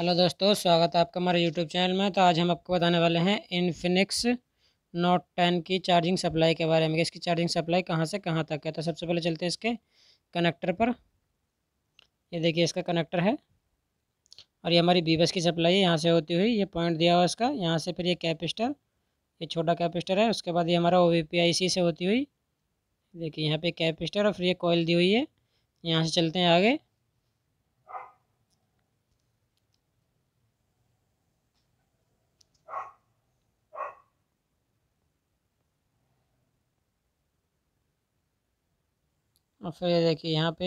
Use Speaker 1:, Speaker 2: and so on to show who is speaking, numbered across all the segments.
Speaker 1: hello दोस्तों स्वागत है आपका हमारे यूट्यूब चैनल में तो आज हम आपको बताने वाले हैं इन्फिनिक्स नोट टेन की चार्जिंग सप्लाई के बारे में इसकी चार्जिंग सप्लाई कहाँ से कहाँ तक है तो सबसे पहले चलते हैं इसके कनेक्टर पर ये देखिए इसका कनेक्टर है और ये हमारी बीबस की सप्लाई है यहाँ से होती हुई ये पॉइंट दिया हुआ इसका यहाँ से फिर ये कैपिस्टर ये छोटा कैपिस्टर है उसके बाद ये हमारा ओ से होती हुई देखिए यहाँ पर कैपिस्टर और फिर ये कॉयल दी हुई है यहाँ से चलते हैं आगे और फिर ये देखिए यहाँ पे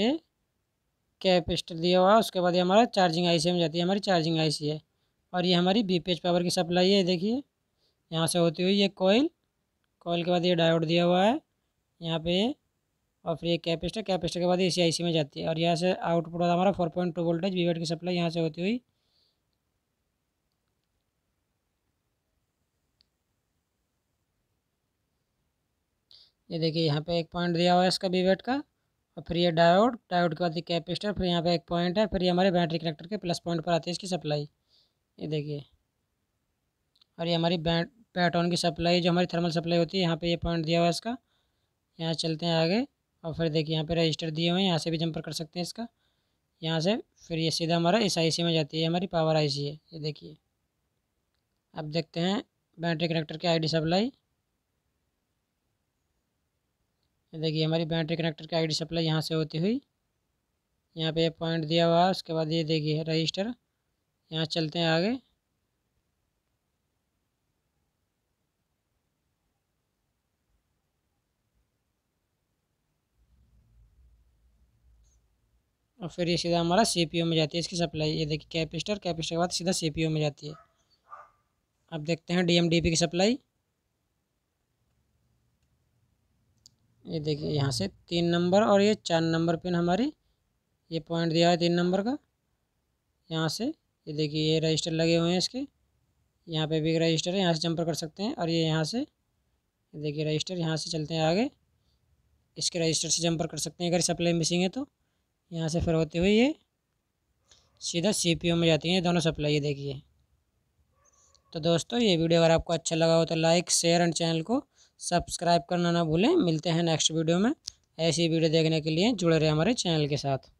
Speaker 1: कैपेस्ट दिया हुआ है उसके बाद ये हमारा चार्जिंग आईसी में जाती है हमारी चार्जिंग आईसी है और ये हमारी बीपीएच पावर की सप्लाई है देखिए यहाँ से होती हुई ये कोयल कोयल के बाद ये डायोड दिया हुआ है यहाँ पे और फिर ये है कैपेस्ट के बाद ए सी में जाती है और यहाँ से आउटपुट होता हमारा four point two voltage V की सप्लाई यहाँ से होती हुई ये देखिए यहाँ पे एक पॉइंट दिया हुआ है इसका वीवेट का और फिर ये डायोड डायोड के बाद एक कैपेसिटर फिर यहाँ पे एक पॉइंट है फिर ये हमारे बैटरी कनेक्टर के प्लस पॉइंट पर आती है इसकी सप्लाई ये देखिए और ये हमारी बैट पैटॉन की सप्लाई जो हमारी थर्मल सप्लाई होती है यहाँ पे ये पॉइंट दिया हुआ है इसका यहाँ चलते हैं आगे और फिर देखिए यहाँ पे रजिस्टर दिए हुए हैं यहाँ से भी जंपर कर सकते हैं इसका यहाँ से फिर ये सीधा हमारा इस सी में जाती है हमारी पावर सी है ये देखिए अब देखते हैं बैटरी कनेक्टर की डी सप्लाई देखिए हमारी बैटरी कनेक्टर की आईडी सप्लाई यहाँ से होती हुई यहाँ पे पॉइंट दिया हुआ है उसके बाद ये देखिए रजिस्टर यहाँ चलते हैं आगे और फिर ये सीधा हमारा सी पी में जाती है इसकी सप्लाई ये देखिए कैपेसिटर कैपेसिटर के बाद सीधा सीपीयू में जाती है अब देखते हैं डीएमडीपी की सप्लाई ये देखिए यहाँ से तीन नंबर और ये चार नंबर पिन हमारी ये पॉइंट दिया है तीन नंबर का यहाँ से ये देखिए ये रजिस्टर लगे हुए हैं इसके यहाँ पे भी एक रजिस्टर है यहाँ से जंपर कर सकते हैं और ये यहाँ से ये देखिए रजिस्टर यहाँ से चलते हैं आगे इसके रजिस्टर से जंपर कर सकते हैं अगर सप्लाई मिसिंग है तो यहाँ से फिर होते हुए ये सीधा सी में जाती है दोनों सप्लाई ये देखिए तो दोस्तों ये वीडियो अगर आपको अच्छा लगा हो तो लाइक शेयर एंड चैनल को सब्सक्राइब करना ना भूलें मिलते हैं नेक्स्ट वीडियो में ऐसी वीडियो देखने के लिए जुड़े रहे हमारे चैनल के साथ